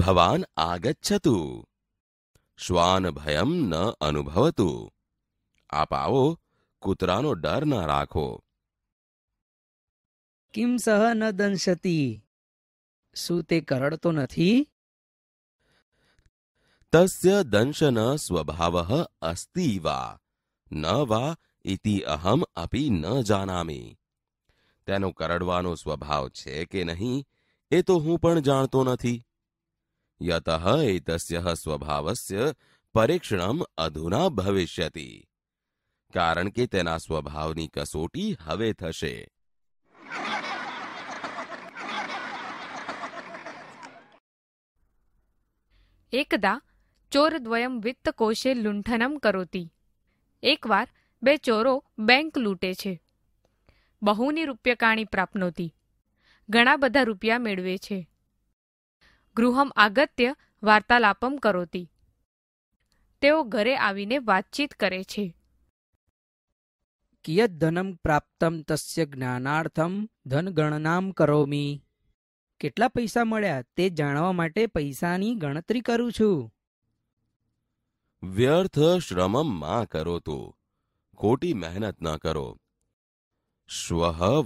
ભવાન આગચ્છતુ શ્વાન ભયમ ન અનુભવતુ આપ આવો કૂતરાનો ડર ન રાખો કિમ સહ ન દંશતી શું તે કરડતો નથી તસ્ય દંશન સ્વભાવ અસ્તિ વા ન વા ઇતિ અહમ અપી ન જાનામી તેનો કરડવાનો સ્વભાવ છે કે નહીં એ તો હું પણ જાણતો નથી યતઃ એતસ્ય સ્વભાવસ્ય પરીક્ષણમ અધુના ભવિષ્યતિ કારણ કે તેના સ્વભાવની કસોટી હવે થશે એકદા ચોરદ્વયમ વિત્તકોશે લુંઠનમ કરોતી એકવાર બે ચોરો બેંક લૂંટે છે બહુની રૂપ્યકાણી પ્રાપ્નોતી ઘણા બધા રૂપિયા મેળવે છે ગૃહમ આગત્ય વાર્તાલાપમ કરોતી તેઓ ઘરે આવીને વાતચીત કરે છે કિયત ધનમ પ્રાપ્તમ તસ્ય જ્ઞાનાર્થમ ધનગણનામ કરોમી કેટલા પૈસા મળ્યા તે જાણવા માટે પૈસાની ગણતરી કરું છું વ્યર્થ શ્રમમ મા કરો તો ખોટી મહેનત ન કરો શ્વ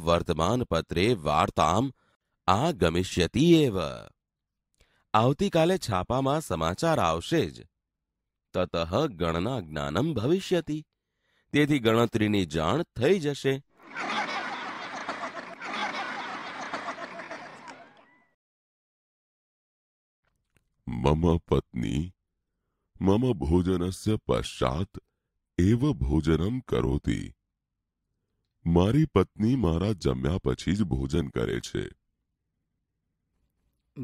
વર્તમાન પત્રે વાર્તામ આ ગમિષ્યતિ એવ આવતીકાલે છાપામાં સમાચાર આવશે જ તતઃ ગણના જ્ઞાનમ ભવિષ્યતિ તેથી ગણતરીની જાણ થઈ જશે મમ પત્ની મમ ભોજનસ્ય પશ્ચાત એવ ભોજનમ કરોતી મારી પત્ની મારા જમ્યા પછી જ ભોજન કરે છે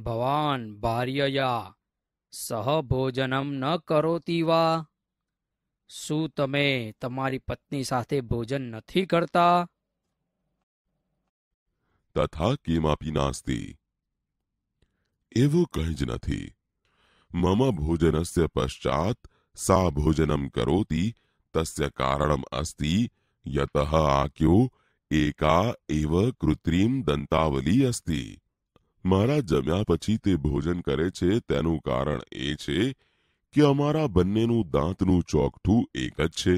भवान भार्यया सह भोजनम न करोती वा शु तमे तमारी पत्नी साथे भोजन नथी करता तथा के मापी नास्ती एवो कहिज नथी मम भोजनस्य पश्चात सा भोजनम करोति तस्य कारणम अस्ति यतः आक्यो एका एव कृत्रिम दंतावली अस्ति મારા જમ્યા પછી તે ભોજન કરે છે તેનું કારણ એ છે કે અમારા બંનેનું દાંતનું ચોકઠું એક જ છે